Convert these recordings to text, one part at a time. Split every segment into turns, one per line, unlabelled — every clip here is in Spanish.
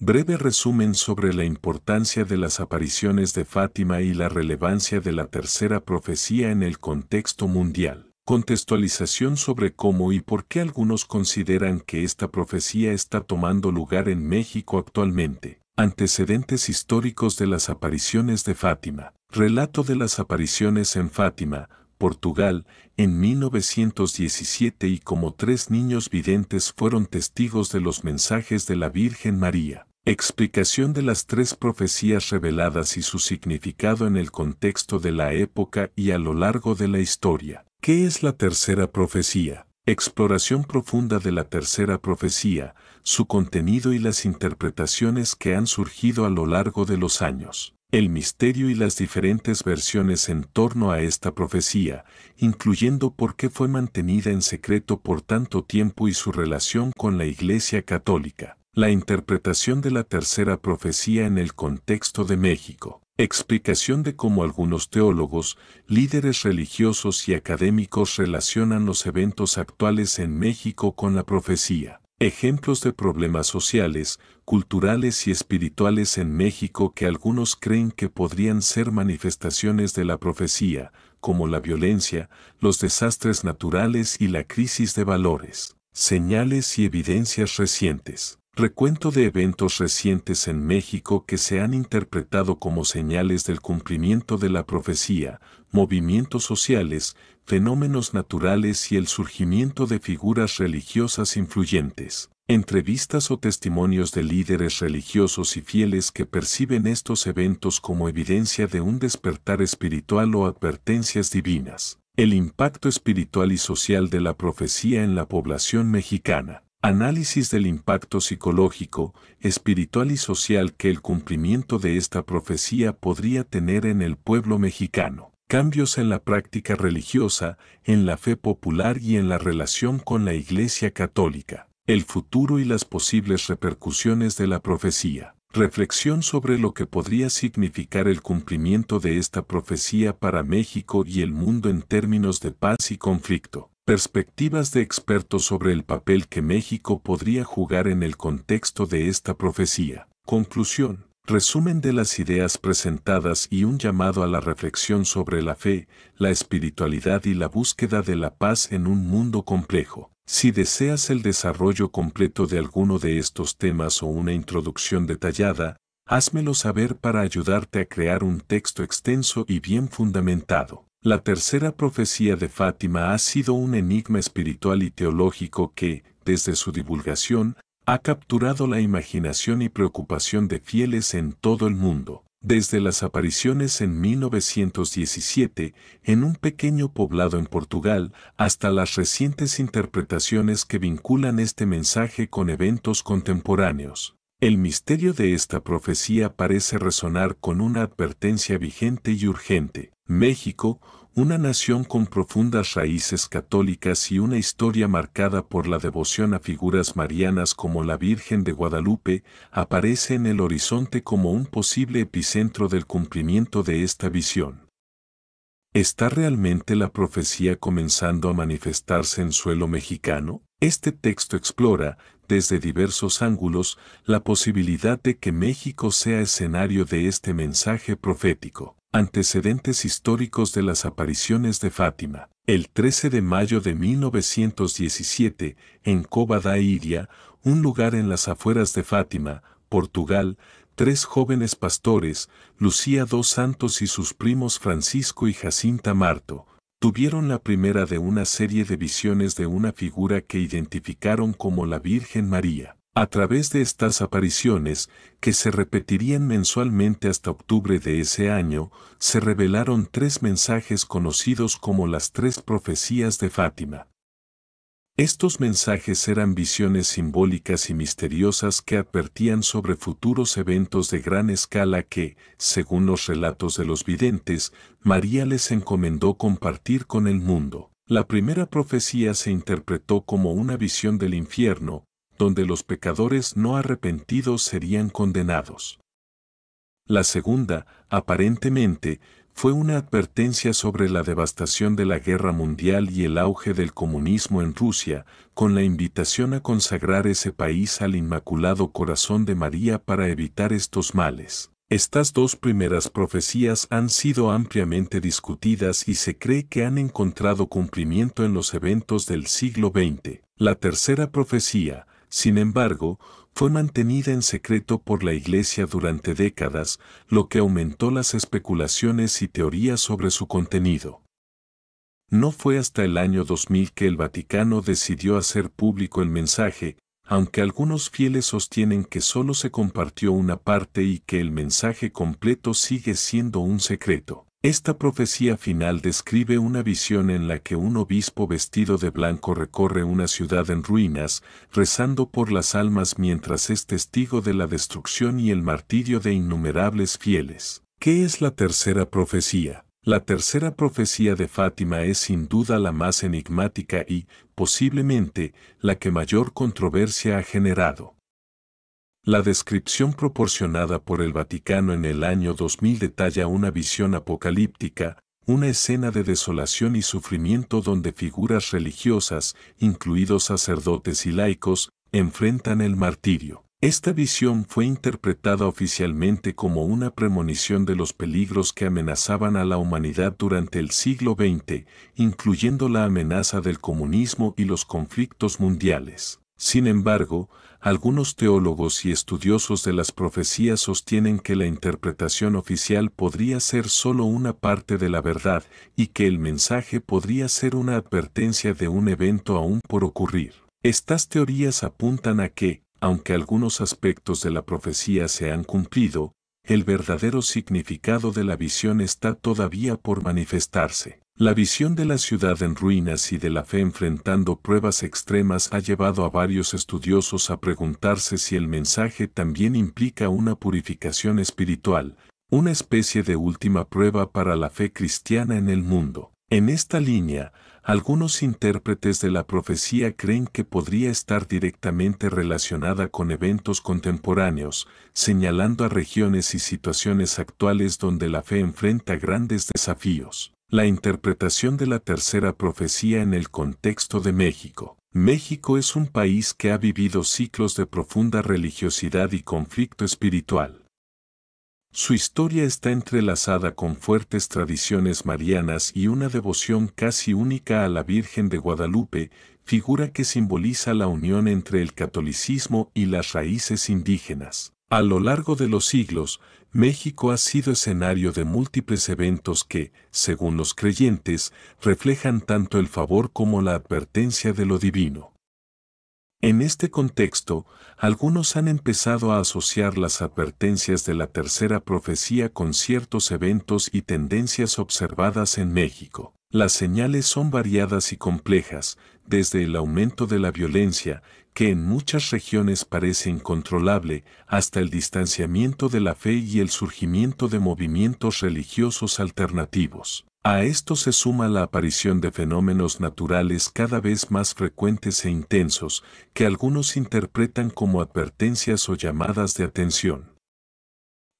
Breve resumen sobre la importancia de las apariciones de Fátima y la relevancia de la tercera profecía en el contexto mundial. Contextualización sobre cómo y por qué algunos consideran que esta profecía está tomando lugar en México actualmente. Antecedentes históricos de las apariciones de Fátima. Relato de las apariciones en Fátima, Portugal, en 1917 y como tres niños videntes fueron testigos de los mensajes de la Virgen María. Explicación de las tres profecías reveladas y su significado en el contexto de la época y a lo largo de la historia. ¿Qué es la tercera profecía? Exploración profunda de la tercera profecía, su contenido y las interpretaciones que han surgido a lo largo de los años el misterio y las diferentes versiones en torno a esta profecía, incluyendo por qué fue mantenida en secreto por tanto tiempo y su relación con la Iglesia Católica. La interpretación de la tercera profecía en el contexto de México. Explicación de cómo algunos teólogos, líderes religiosos y académicos relacionan los eventos actuales en México con la profecía ejemplos de problemas sociales, culturales y espirituales en México que algunos creen que podrían ser manifestaciones de la profecía, como la violencia, los desastres naturales y la crisis de valores, señales y evidencias recientes. Recuento de eventos recientes en México que se han interpretado como señales del cumplimiento de la profecía, movimientos sociales, fenómenos naturales y el surgimiento de figuras religiosas influyentes. Entrevistas o testimonios de líderes religiosos y fieles que perciben estos eventos como evidencia de un despertar espiritual o advertencias divinas. El impacto espiritual y social de la profecía en la población mexicana. Análisis del impacto psicológico, espiritual y social que el cumplimiento de esta profecía podría tener en el pueblo mexicano. Cambios en la práctica religiosa, en la fe popular y en la relación con la Iglesia Católica. El futuro y las posibles repercusiones de la profecía. Reflexión sobre lo que podría significar el cumplimiento de esta profecía para México y el mundo en términos de paz y conflicto. Perspectivas de expertos sobre el papel que México podría jugar en el contexto de esta profecía. Conclusión. Resumen de las ideas presentadas y un llamado a la reflexión sobre la fe, la espiritualidad y la búsqueda de la paz en un mundo complejo. Si deseas el desarrollo completo de alguno de estos temas o una introducción detallada, házmelo saber para ayudarte a crear un texto extenso y bien fundamentado. La tercera profecía de Fátima ha sido un enigma espiritual y teológico que, desde su divulgación, ha capturado la imaginación y preocupación de fieles en todo el mundo. Desde las apariciones en 1917 en un pequeño poblado en Portugal hasta las recientes interpretaciones que vinculan este mensaje con eventos contemporáneos. El misterio de esta profecía parece resonar con una advertencia vigente y urgente México, una nación con profundas raíces católicas y una historia marcada por la devoción a figuras marianas como la Virgen de Guadalupe, aparece en el horizonte como un posible epicentro del cumplimiento de esta visión. ¿Está realmente la profecía comenzando a manifestarse en suelo mexicano? Este texto explora, desde diversos ángulos, la posibilidad de que México sea escenario de este mensaje profético. Antecedentes históricos de las apariciones de Fátima. El 13 de mayo de 1917, en Cova da Iria, un lugar en las afueras de Fátima, Portugal, tres jóvenes pastores, Lucía dos Santos y sus primos Francisco y Jacinta Marto, tuvieron la primera de una serie de visiones de una figura que identificaron como la Virgen María. A través de estas apariciones, que se repetirían mensualmente hasta octubre de ese año, se revelaron tres mensajes conocidos como las tres profecías de Fátima. Estos mensajes eran visiones simbólicas y misteriosas que advertían sobre futuros eventos de gran escala que, según los relatos de los videntes, María les encomendó compartir con el mundo. La primera profecía se interpretó como una visión del infierno, donde los pecadores no arrepentidos serían condenados. La segunda, aparentemente, fue una advertencia sobre la devastación de la guerra mundial y el auge del comunismo en Rusia, con la invitación a consagrar ese país al Inmaculado Corazón de María para evitar estos males. Estas dos primeras profecías han sido ampliamente discutidas y se cree que han encontrado cumplimiento en los eventos del siglo XX. La tercera profecía, sin embargo, fue mantenida en secreto por la Iglesia durante décadas, lo que aumentó las especulaciones y teorías sobre su contenido. No fue hasta el año 2000 que el Vaticano decidió hacer público el mensaje, aunque algunos fieles sostienen que solo se compartió una parte y que el mensaje completo sigue siendo un secreto. Esta profecía final describe una visión en la que un obispo vestido de blanco recorre una ciudad en ruinas, rezando por las almas mientras es testigo de la destrucción y el martirio de innumerables fieles. ¿Qué es la tercera profecía? La tercera profecía de Fátima es sin duda la más enigmática y, posiblemente, la que mayor controversia ha generado. La descripción proporcionada por el Vaticano en el año 2000 detalla una visión apocalíptica, una escena de desolación y sufrimiento donde figuras religiosas, incluidos sacerdotes y laicos, enfrentan el martirio. Esta visión fue interpretada oficialmente como una premonición de los peligros que amenazaban a la humanidad durante el siglo XX, incluyendo la amenaza del comunismo y los conflictos mundiales. Sin embargo, algunos teólogos y estudiosos de las profecías sostienen que la interpretación oficial podría ser solo una parte de la verdad y que el mensaje podría ser una advertencia de un evento aún por ocurrir. Estas teorías apuntan a que, aunque algunos aspectos de la profecía se han cumplido, el verdadero significado de la visión está todavía por manifestarse. La visión de la ciudad en ruinas y de la fe enfrentando pruebas extremas ha llevado a varios estudiosos a preguntarse si el mensaje también implica una purificación espiritual, una especie de última prueba para la fe cristiana en el mundo. En esta línea, algunos intérpretes de la profecía creen que podría estar directamente relacionada con eventos contemporáneos, señalando a regiones y situaciones actuales donde la fe enfrenta grandes desafíos. La interpretación de la tercera profecía en el contexto de México. México es un país que ha vivido ciclos de profunda religiosidad y conflicto espiritual. Su historia está entrelazada con fuertes tradiciones marianas y una devoción casi única a la Virgen de Guadalupe, figura que simboliza la unión entre el catolicismo y las raíces indígenas. A lo largo de los siglos, México ha sido escenario de múltiples eventos que, según los creyentes, reflejan tanto el favor como la advertencia de lo divino. En este contexto, algunos han empezado a asociar las advertencias de la tercera profecía con ciertos eventos y tendencias observadas en México. Las señales son variadas y complejas, desde el aumento de la violencia, que en muchas regiones parece incontrolable, hasta el distanciamiento de la fe y el surgimiento de movimientos religiosos alternativos. A esto se suma la aparición de fenómenos naturales cada vez más frecuentes e intensos, que algunos interpretan como advertencias o llamadas de atención.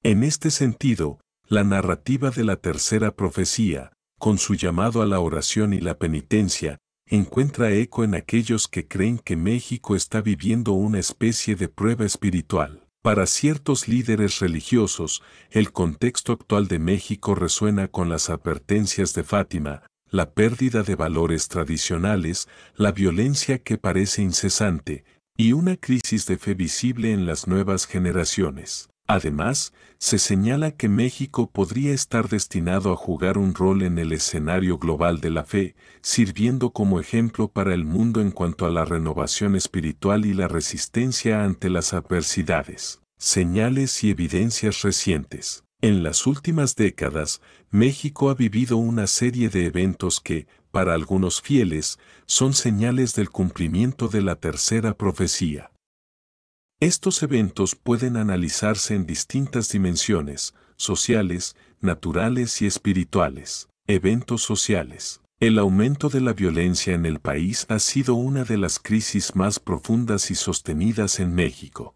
En este sentido, la narrativa de la tercera profecía, con su llamado a la oración y la penitencia, encuentra eco en aquellos que creen que México está viviendo una especie de prueba espiritual. Para ciertos líderes religiosos, el contexto actual de México resuena con las advertencias de Fátima, la pérdida de valores tradicionales, la violencia que parece incesante, y una crisis de fe visible en las nuevas generaciones. Además, se señala que México podría estar destinado a jugar un rol en el escenario global de la fe, sirviendo como ejemplo para el mundo en cuanto a la renovación espiritual y la resistencia ante las adversidades, señales y evidencias recientes. En las últimas décadas, México ha vivido una serie de eventos que, para algunos fieles, son señales del cumplimiento de la tercera profecía. Estos eventos pueden analizarse en distintas dimensiones, sociales, naturales y espirituales. Eventos sociales. El aumento de la violencia en el país ha sido una de las crisis más profundas y sostenidas en México.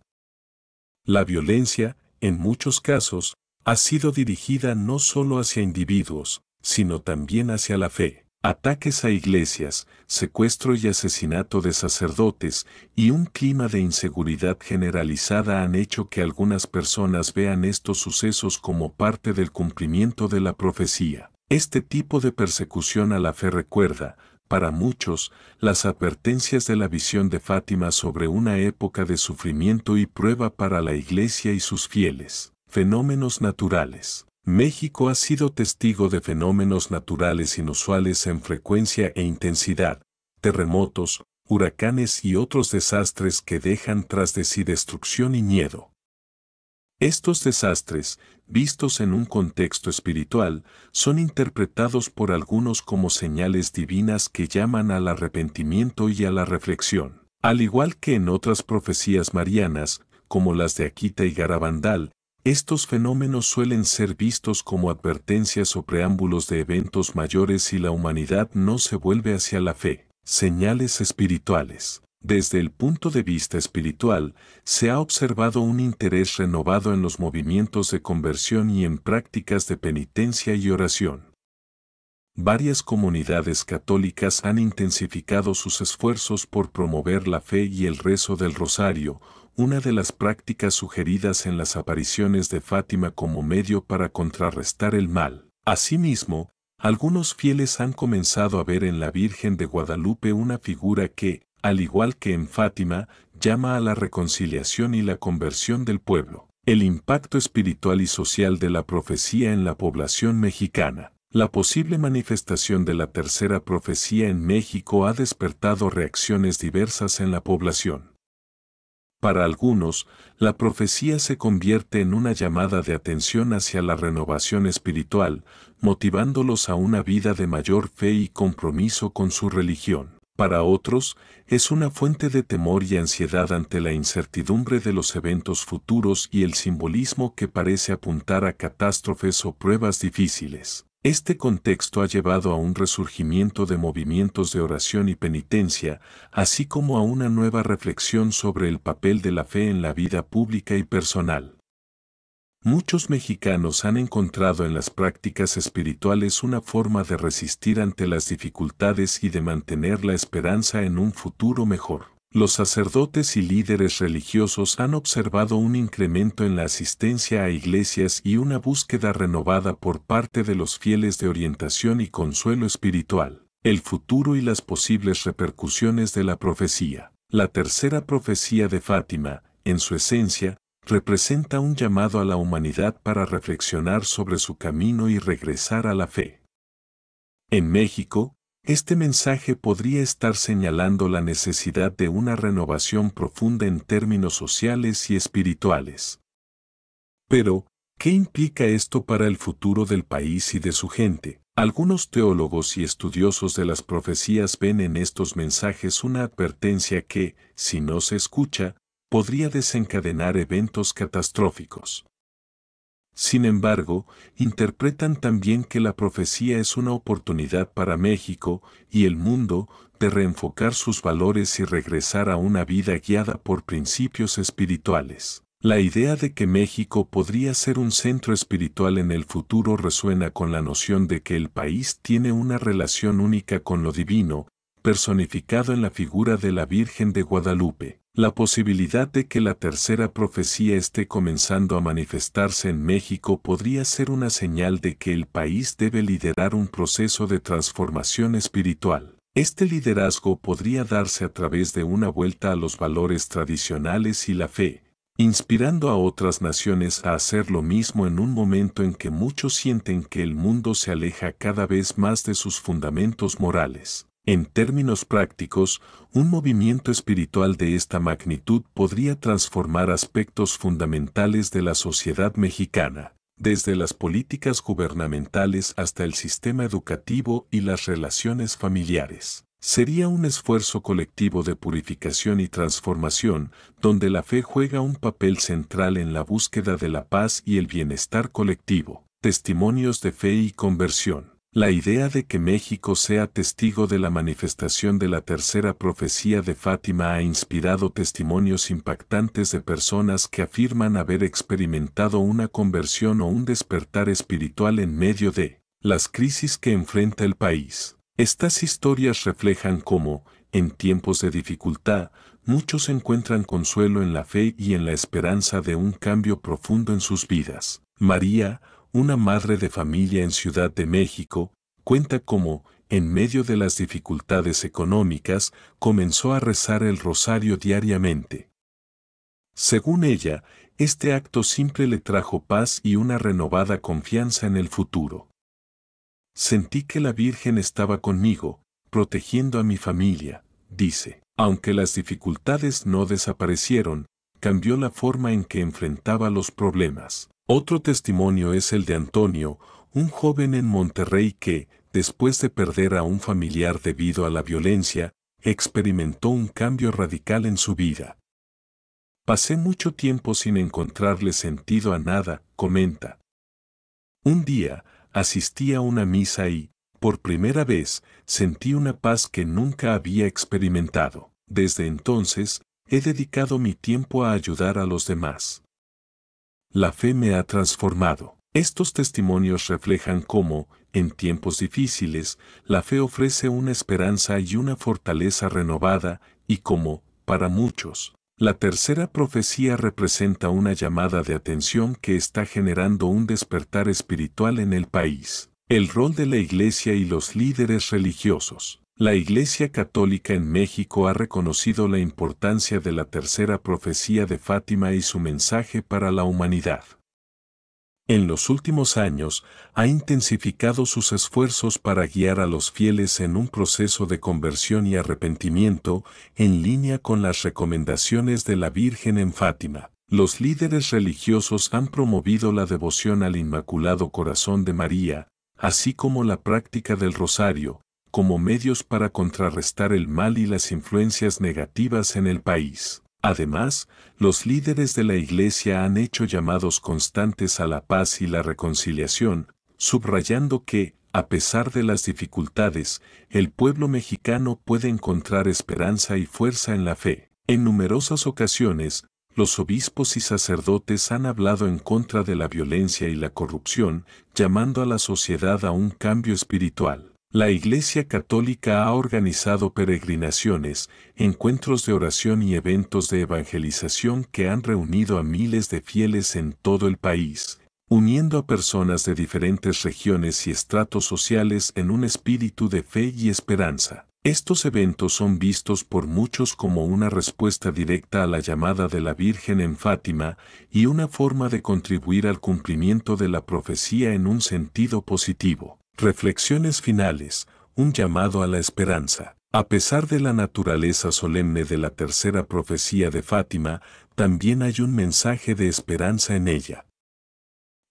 La violencia, en muchos casos, ha sido dirigida no solo hacia individuos, sino también hacia la fe, Ataques a iglesias, secuestro y asesinato de sacerdotes y un clima de inseguridad generalizada han hecho que algunas personas vean estos sucesos como parte del cumplimiento de la profecía. Este tipo de persecución a la fe recuerda, para muchos, las advertencias de la visión de Fátima sobre una época de sufrimiento y prueba para la iglesia y sus fieles. Fenómenos naturales. México ha sido testigo de fenómenos naturales inusuales en frecuencia e intensidad, terremotos, huracanes y otros desastres que dejan tras de sí destrucción y miedo. Estos desastres, vistos en un contexto espiritual, son interpretados por algunos como señales divinas que llaman al arrepentimiento y a la reflexión. Al igual que en otras profecías marianas, como las de Akita y Garabandal, estos fenómenos suelen ser vistos como advertencias o preámbulos de eventos mayores si la humanidad no se vuelve hacia la fe. Señales espirituales. Desde el punto de vista espiritual, se ha observado un interés renovado en los movimientos de conversión y en prácticas de penitencia y oración varias comunidades católicas han intensificado sus esfuerzos por promover la fe y el rezo del rosario, una de las prácticas sugeridas en las apariciones de Fátima como medio para contrarrestar el mal. Asimismo, algunos fieles han comenzado a ver en la Virgen de Guadalupe una figura que, al igual que en Fátima, llama a la reconciliación y la conversión del pueblo. El impacto espiritual y social de la profecía en la población mexicana. La posible manifestación de la tercera profecía en México ha despertado reacciones diversas en la población. Para algunos, la profecía se convierte en una llamada de atención hacia la renovación espiritual, motivándolos a una vida de mayor fe y compromiso con su religión. Para otros, es una fuente de temor y ansiedad ante la incertidumbre de los eventos futuros y el simbolismo que parece apuntar a catástrofes o pruebas difíciles. Este contexto ha llevado a un resurgimiento de movimientos de oración y penitencia, así como a una nueva reflexión sobre el papel de la fe en la vida pública y personal. Muchos mexicanos han encontrado en las prácticas espirituales una forma de resistir ante las dificultades y de mantener la esperanza en un futuro mejor. Los sacerdotes y líderes religiosos han observado un incremento en la asistencia a iglesias y una búsqueda renovada por parte de los fieles de orientación y consuelo espiritual, el futuro y las posibles repercusiones de la profecía. La tercera profecía de Fátima, en su esencia, representa un llamado a la humanidad para reflexionar sobre su camino y regresar a la fe. En México, este mensaje podría estar señalando la necesidad de una renovación profunda en términos sociales y espirituales. Pero, ¿qué implica esto para el futuro del país y de su gente? Algunos teólogos y estudiosos de las profecías ven en estos mensajes una advertencia que, si no se escucha, podría desencadenar eventos catastróficos. Sin embargo, interpretan también que la profecía es una oportunidad para México y el mundo de reenfocar sus valores y regresar a una vida guiada por principios espirituales. La idea de que México podría ser un centro espiritual en el futuro resuena con la noción de que el país tiene una relación única con lo divino, personificado en la figura de la Virgen de Guadalupe. La posibilidad de que la tercera profecía esté comenzando a manifestarse en México podría ser una señal de que el país debe liderar un proceso de transformación espiritual. Este liderazgo podría darse a través de una vuelta a los valores tradicionales y la fe, inspirando a otras naciones a hacer lo mismo en un momento en que muchos sienten que el mundo se aleja cada vez más de sus fundamentos morales. En términos prácticos, un movimiento espiritual de esta magnitud podría transformar aspectos fundamentales de la sociedad mexicana, desde las políticas gubernamentales hasta el sistema educativo y las relaciones familiares. Sería un esfuerzo colectivo de purificación y transformación, donde la fe juega un papel central en la búsqueda de la paz y el bienestar colectivo. Testimonios de fe y conversión. La idea de que México sea testigo de la manifestación de la tercera profecía de Fátima ha inspirado testimonios impactantes de personas que afirman haber experimentado una conversión o un despertar espiritual en medio de las crisis que enfrenta el país. Estas historias reflejan cómo, en tiempos de dificultad, muchos encuentran consuelo en la fe y en la esperanza de un cambio profundo en sus vidas. María, una madre de familia en Ciudad de México, cuenta cómo, en medio de las dificultades económicas, comenzó a rezar el rosario diariamente. Según ella, este acto simple le trajo paz y una renovada confianza en el futuro. Sentí que la Virgen estaba conmigo, protegiendo a mi familia, dice. Aunque las dificultades no desaparecieron, cambió la forma en que enfrentaba los problemas. Otro testimonio es el de Antonio, un joven en Monterrey que, después de perder a un familiar debido a la violencia, experimentó un cambio radical en su vida. Pasé mucho tiempo sin encontrarle sentido a nada, comenta. Un día, asistí a una misa y, por primera vez, sentí una paz que nunca había experimentado. Desde entonces, he dedicado mi tiempo a ayudar a los demás. La fe me ha transformado. Estos testimonios reflejan cómo, en tiempos difíciles, la fe ofrece una esperanza y una fortaleza renovada, y cómo, para muchos, la tercera profecía representa una llamada de atención que está generando un despertar espiritual en el país. El rol de la Iglesia y los líderes religiosos. La Iglesia Católica en México ha reconocido la importancia de la tercera profecía de Fátima y su mensaje para la humanidad. En los últimos años, ha intensificado sus esfuerzos para guiar a los fieles en un proceso de conversión y arrepentimiento, en línea con las recomendaciones de la Virgen en Fátima. Los líderes religiosos han promovido la devoción al Inmaculado Corazón de María, así como la práctica del rosario, como medios para contrarrestar el mal y las influencias negativas en el país. Además, los líderes de la Iglesia han hecho llamados constantes a la paz y la reconciliación, subrayando que, a pesar de las dificultades, el pueblo mexicano puede encontrar esperanza y fuerza en la fe. En numerosas ocasiones, los obispos y sacerdotes han hablado en contra de la violencia y la corrupción, llamando a la sociedad a un cambio espiritual. La Iglesia Católica ha organizado peregrinaciones, encuentros de oración y eventos de evangelización que han reunido a miles de fieles en todo el país, uniendo a personas de diferentes regiones y estratos sociales en un espíritu de fe y esperanza. Estos eventos son vistos por muchos como una respuesta directa a la llamada de la Virgen en Fátima y una forma de contribuir al cumplimiento de la profecía en un sentido positivo. Reflexiones finales, un llamado a la esperanza. A pesar de la naturaleza solemne de la tercera profecía de Fátima, también hay un mensaje de esperanza en ella.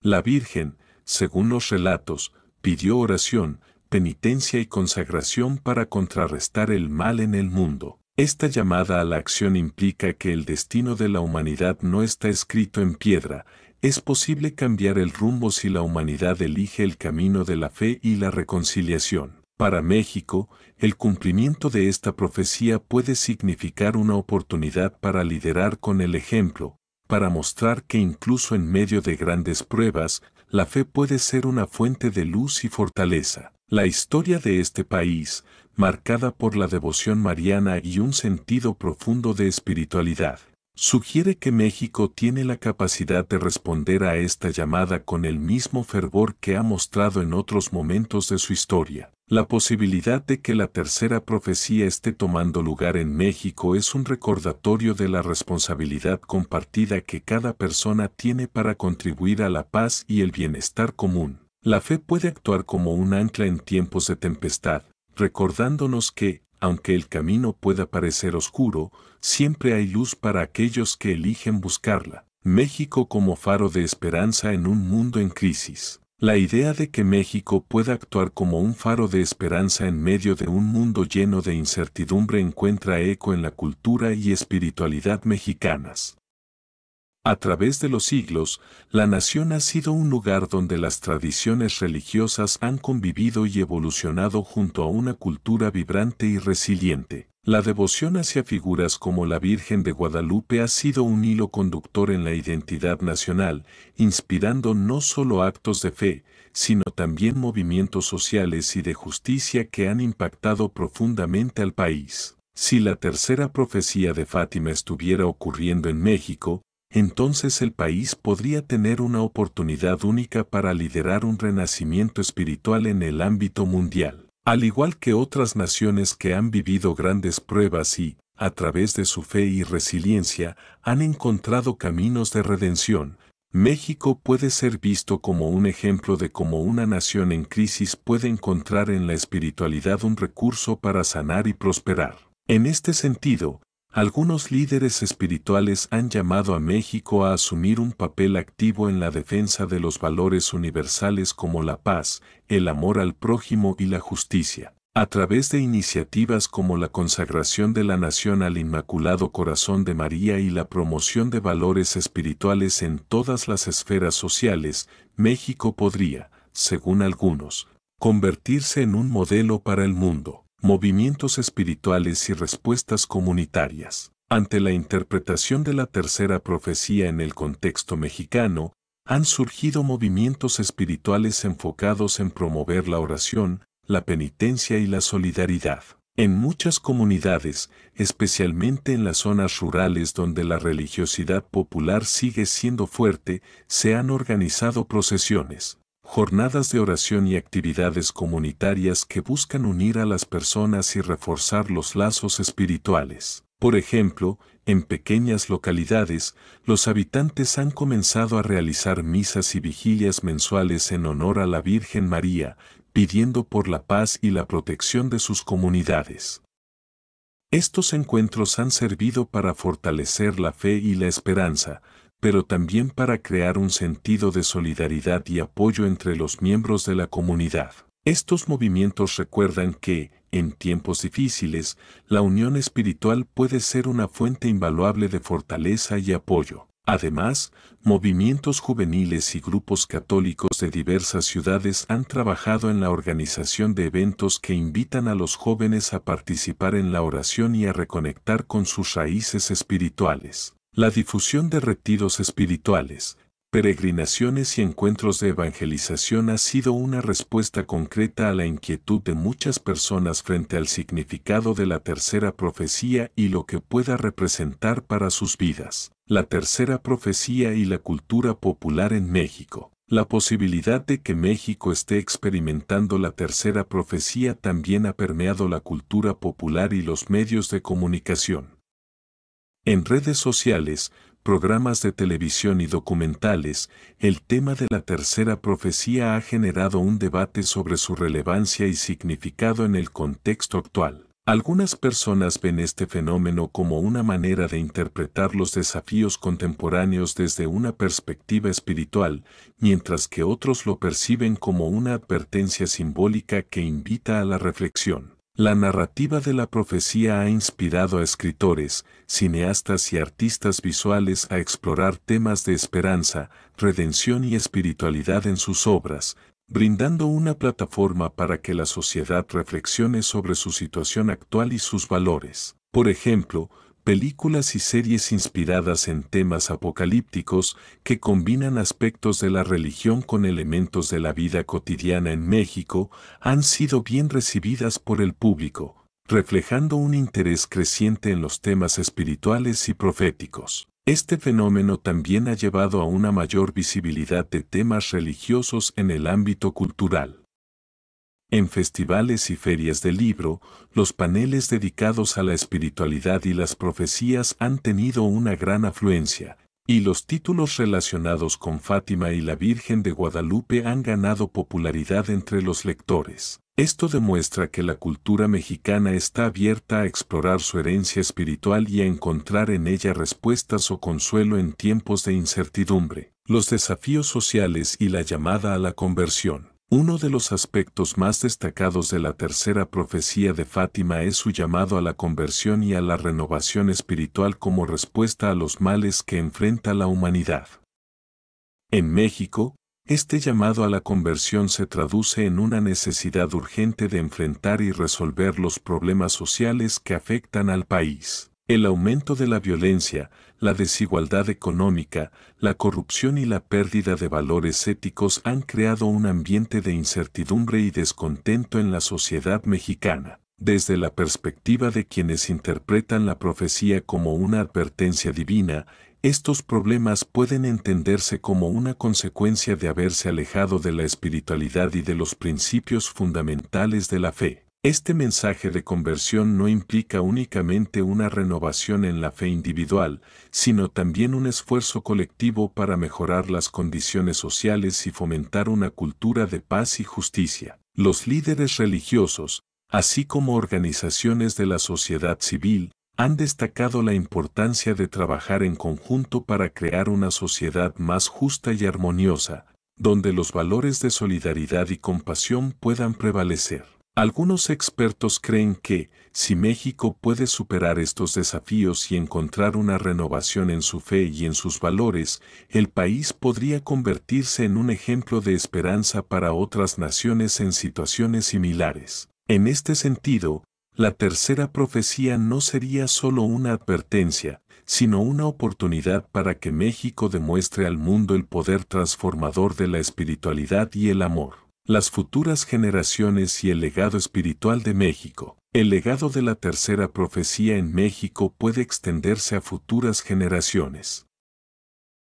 La Virgen, según los relatos, pidió oración, penitencia y consagración para contrarrestar el mal en el mundo. Esta llamada a la acción implica que el destino de la humanidad no está escrito en piedra, es posible cambiar el rumbo si la humanidad elige el camino de la fe y la reconciliación. Para México, el cumplimiento de esta profecía puede significar una oportunidad para liderar con el ejemplo, para mostrar que incluso en medio de grandes pruebas, la fe puede ser una fuente de luz y fortaleza. La historia de este país, marcada por la devoción mariana y un sentido profundo de espiritualidad, sugiere que México tiene la capacidad de responder a esta llamada con el mismo fervor que ha mostrado en otros momentos de su historia. La posibilidad de que la tercera profecía esté tomando lugar en México es un recordatorio de la responsabilidad compartida que cada persona tiene para contribuir a la paz y el bienestar común. La fe puede actuar como un ancla en tiempos de tempestad, recordándonos que, aunque el camino pueda parecer oscuro, siempre hay luz para aquellos que eligen buscarla. México como faro de esperanza en un mundo en crisis. La idea de que México pueda actuar como un faro de esperanza en medio de un mundo lleno de incertidumbre encuentra eco en la cultura y espiritualidad mexicanas. A través de los siglos, la nación ha sido un lugar donde las tradiciones religiosas han convivido y evolucionado junto a una cultura vibrante y resiliente. La devoción hacia figuras como la Virgen de Guadalupe ha sido un hilo conductor en la identidad nacional, inspirando no solo actos de fe, sino también movimientos sociales y de justicia que han impactado profundamente al país. Si la tercera profecía de Fátima estuviera ocurriendo en México, entonces el país podría tener una oportunidad única para liderar un renacimiento espiritual en el ámbito mundial, al igual que otras naciones que han vivido grandes pruebas y, a través de su fe y resiliencia, han encontrado caminos de redención. México puede ser visto como un ejemplo de cómo una nación en crisis puede encontrar en la espiritualidad un recurso para sanar y prosperar. En este sentido, algunos líderes espirituales han llamado a México a asumir un papel activo en la defensa de los valores universales como la paz, el amor al prójimo y la justicia, a través de iniciativas como la consagración de la nación al Inmaculado Corazón de María y la promoción de valores espirituales en todas las esferas sociales, México podría, según algunos, convertirse en un modelo para el mundo movimientos espirituales y respuestas comunitarias. Ante la interpretación de la tercera profecía en el contexto mexicano, han surgido movimientos espirituales enfocados en promover la oración, la penitencia y la solidaridad. En muchas comunidades, especialmente en las zonas rurales donde la religiosidad popular sigue siendo fuerte, se han organizado procesiones, jornadas de oración y actividades comunitarias que buscan unir a las personas y reforzar los lazos espirituales. Por ejemplo, en pequeñas localidades, los habitantes han comenzado a realizar misas y vigilias mensuales en honor a la Virgen María, pidiendo por la paz y la protección de sus comunidades. Estos encuentros han servido para fortalecer la fe y la esperanza, pero también para crear un sentido de solidaridad y apoyo entre los miembros de la comunidad. Estos movimientos recuerdan que, en tiempos difíciles, la unión espiritual puede ser una fuente invaluable de fortaleza y apoyo. Además, movimientos juveniles y grupos católicos de diversas ciudades han trabajado en la organización de eventos que invitan a los jóvenes a participar en la oración y a reconectar con sus raíces espirituales. La difusión de retiros espirituales, peregrinaciones y encuentros de evangelización ha sido una respuesta concreta a la inquietud de muchas personas frente al significado de la tercera profecía y lo que pueda representar para sus vidas. La tercera profecía y la cultura popular en México. La posibilidad de que México esté experimentando la tercera profecía también ha permeado la cultura popular y los medios de comunicación en redes sociales, programas de televisión y documentales, el tema de la tercera profecía ha generado un debate sobre su relevancia y significado en el contexto actual. Algunas personas ven este fenómeno como una manera de interpretar los desafíos contemporáneos desde una perspectiva espiritual, mientras que otros lo perciben como una advertencia simbólica que invita a la reflexión. La narrativa de la profecía ha inspirado a escritores, cineastas y artistas visuales a explorar temas de esperanza, redención y espiritualidad en sus obras, brindando una plataforma para que la sociedad reflexione sobre su situación actual y sus valores. Por ejemplo, películas y series inspiradas en temas apocalípticos que combinan aspectos de la religión con elementos de la vida cotidiana en México han sido bien recibidas por el público, reflejando un interés creciente en los temas espirituales y proféticos. Este fenómeno también ha llevado a una mayor visibilidad de temas religiosos en el ámbito cultural. En festivales y ferias del libro, los paneles dedicados a la espiritualidad y las profecías han tenido una gran afluencia, y los títulos relacionados con Fátima y la Virgen de Guadalupe han ganado popularidad entre los lectores. Esto demuestra que la cultura mexicana está abierta a explorar su herencia espiritual y a encontrar en ella respuestas o consuelo en tiempos de incertidumbre, los desafíos sociales y la llamada a la conversión. Uno de los aspectos más destacados de la tercera profecía de Fátima es su llamado a la conversión y a la renovación espiritual como respuesta a los males que enfrenta la humanidad. En México, este llamado a la conversión se traduce en una necesidad urgente de enfrentar y resolver los problemas sociales que afectan al país. El aumento de la violencia, la desigualdad económica, la corrupción y la pérdida de valores éticos han creado un ambiente de incertidumbre y descontento en la sociedad mexicana. Desde la perspectiva de quienes interpretan la profecía como una advertencia divina, estos problemas pueden entenderse como una consecuencia de haberse alejado de la espiritualidad y de los principios fundamentales de la fe. Este mensaje de conversión no implica únicamente una renovación en la fe individual, sino también un esfuerzo colectivo para mejorar las condiciones sociales y fomentar una cultura de paz y justicia. Los líderes religiosos, así como organizaciones de la sociedad civil, han destacado la importancia de trabajar en conjunto para crear una sociedad más justa y armoniosa, donde los valores de solidaridad y compasión puedan prevalecer. Algunos expertos creen que, si México puede superar estos desafíos y encontrar una renovación en su fe y en sus valores, el país podría convertirse en un ejemplo de esperanza para otras naciones en situaciones similares. En este sentido, la tercera profecía no sería solo una advertencia, sino una oportunidad para que México demuestre al mundo el poder transformador de la espiritualidad y el amor las futuras generaciones y el legado espiritual de México. El legado de la tercera profecía en México puede extenderse a futuras generaciones.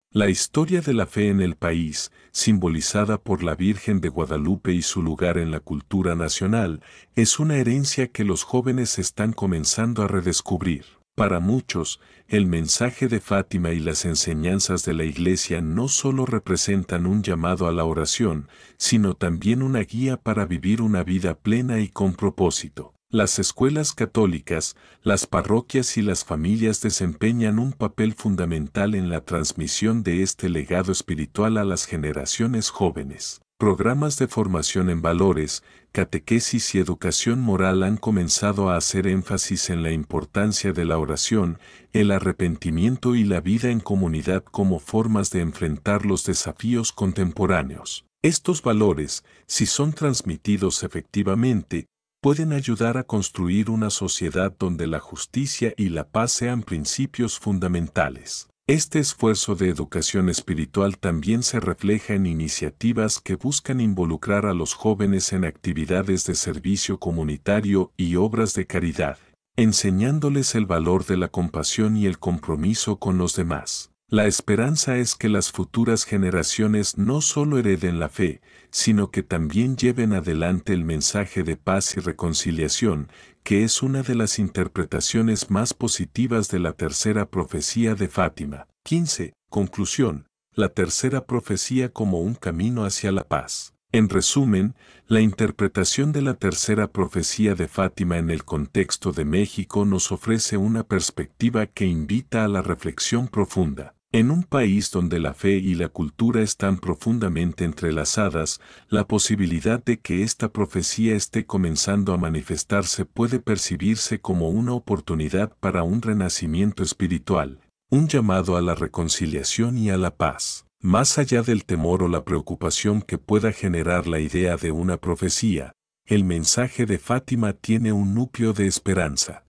La historia de la fe en el país, simbolizada por la Virgen de Guadalupe y su lugar en la cultura nacional, es una herencia que los jóvenes están comenzando a redescubrir. Para muchos, el mensaje de Fátima y las enseñanzas de la Iglesia no solo representan un llamado a la oración, sino también una guía para vivir una vida plena y con propósito. Las escuelas católicas, las parroquias y las familias desempeñan un papel fundamental en la transmisión de este legado espiritual a las generaciones jóvenes. Programas de formación en valores, catequesis y educación moral han comenzado a hacer énfasis en la importancia de la oración, el arrepentimiento y la vida en comunidad como formas de enfrentar los desafíos contemporáneos. Estos valores, si son transmitidos efectivamente, pueden ayudar a construir una sociedad donde la justicia y la paz sean principios fundamentales. Este esfuerzo de educación espiritual también se refleja en iniciativas que buscan involucrar a los jóvenes en actividades de servicio comunitario y obras de caridad, enseñándoles el valor de la compasión y el compromiso con los demás. La esperanza es que las futuras generaciones no solo hereden la fe, sino que también lleven adelante el mensaje de paz y reconciliación, que es una de las interpretaciones más positivas de la tercera profecía de Fátima. 15. Conclusión. La tercera profecía como un camino hacia la paz. En resumen, la interpretación de la tercera profecía de Fátima en el contexto de México nos ofrece una perspectiva que invita a la reflexión profunda. En un país donde la fe y la cultura están profundamente entrelazadas, la posibilidad de que esta profecía esté comenzando a manifestarse puede percibirse como una oportunidad para un renacimiento espiritual, un llamado a la reconciliación y a la paz. Más allá del temor o la preocupación que pueda generar la idea de una profecía, el mensaje de Fátima tiene un núcleo de esperanza.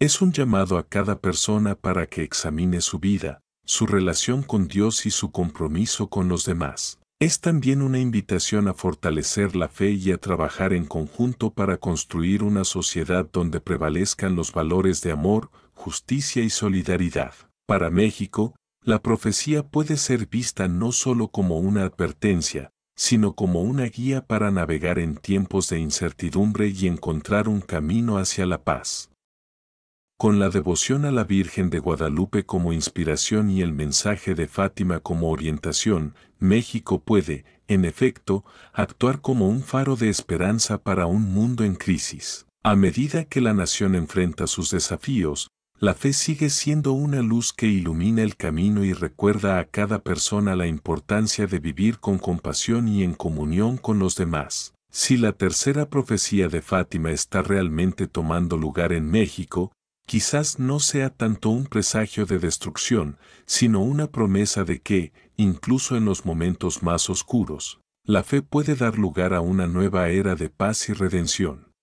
Es un llamado a cada persona para que examine su vida, su relación con Dios y su compromiso con los demás. Es también una invitación a fortalecer la fe y a trabajar en conjunto para construir una sociedad donde prevalezcan los valores de amor, justicia y solidaridad. Para México, la profecía puede ser vista no solo como una advertencia, sino como una guía para navegar en tiempos de incertidumbre y encontrar un camino hacia la paz con la devoción a la Virgen de Guadalupe como inspiración y el mensaje de Fátima como orientación, México puede, en efecto, actuar como un faro de esperanza para un mundo en crisis. A medida que la nación enfrenta sus desafíos, la fe sigue siendo una luz que ilumina el camino y recuerda a cada persona la importancia de vivir con compasión y en comunión con los demás. Si la tercera profecía de Fátima está realmente tomando lugar en México, quizás no sea tanto un presagio de destrucción, sino una promesa de que, incluso en los momentos más oscuros, la fe puede dar lugar a una nueva era de paz y redención.